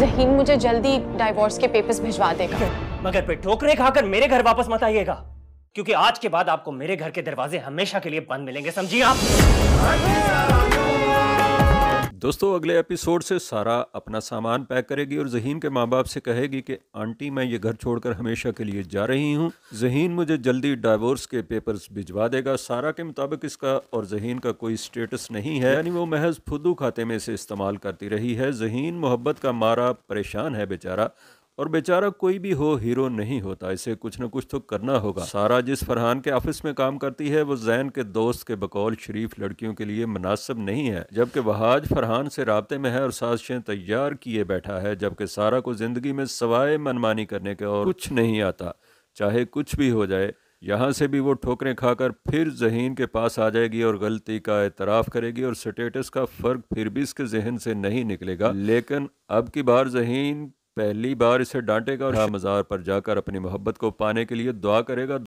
जहीन मुझे जल्दी डाइवोर्स के पेपर्स भिजवा देगा मगर फिर ठोकरे खाकर मेरे घर वापस मत आइएगा क्योंकि आज के बाद आपको मेरे घर के दरवाजे हमेशा के लिए बंद मिलेंगे समझिए आप दोस्तों अगले एपिसोड से सारा अपना सामान पैक करेगी और जहीन के माँ बाप से कहेगी कि आंटी मैं ये घर छोड़कर हमेशा के लिए जा रही हूँ जहीन मुझे जल्दी डाइवोर्स के पेपर्स भिजवा देगा सारा के मुताबिक इसका और जहीन का कोई स्टेटस नहीं है यानी वो महज फुदू खाते में इसे इस्तेमाल करती रही है जहीन मोहब्बत का मारा परेशान है बेचारा और बेचारा कोई भी हो हीरो नहीं होता इसे कुछ ना कुछ तो करना होगा सारा जिस फरहान के ऑफिस में काम करती है वो जैन के दोस्त के बकौल शरीफ लड़कियों के लिए मुनासिब नहीं है जबकि वहाज फरहान से रबते में है और साजिशें तैयार किए बैठा है जबकि सारा को जिंदगी में सवाए मनमानी करने के और कुछ नहीं आता चाहे कुछ भी हो जाए यहाँ से भी वो ठोकरें खाकर फिर जहीन के पास आ जाएगी और गलती का एतराफ़ करेगी और स्टेटस का फ़र्क फिर भी इसके जहन से नहीं निकलेगा लेकिन अब की बार जहीन पहली बार इसे डांटेगा और हाँ। मज़ार पर जाकर अपनी मोहब्बत को पाने के लिए दुआ करेगा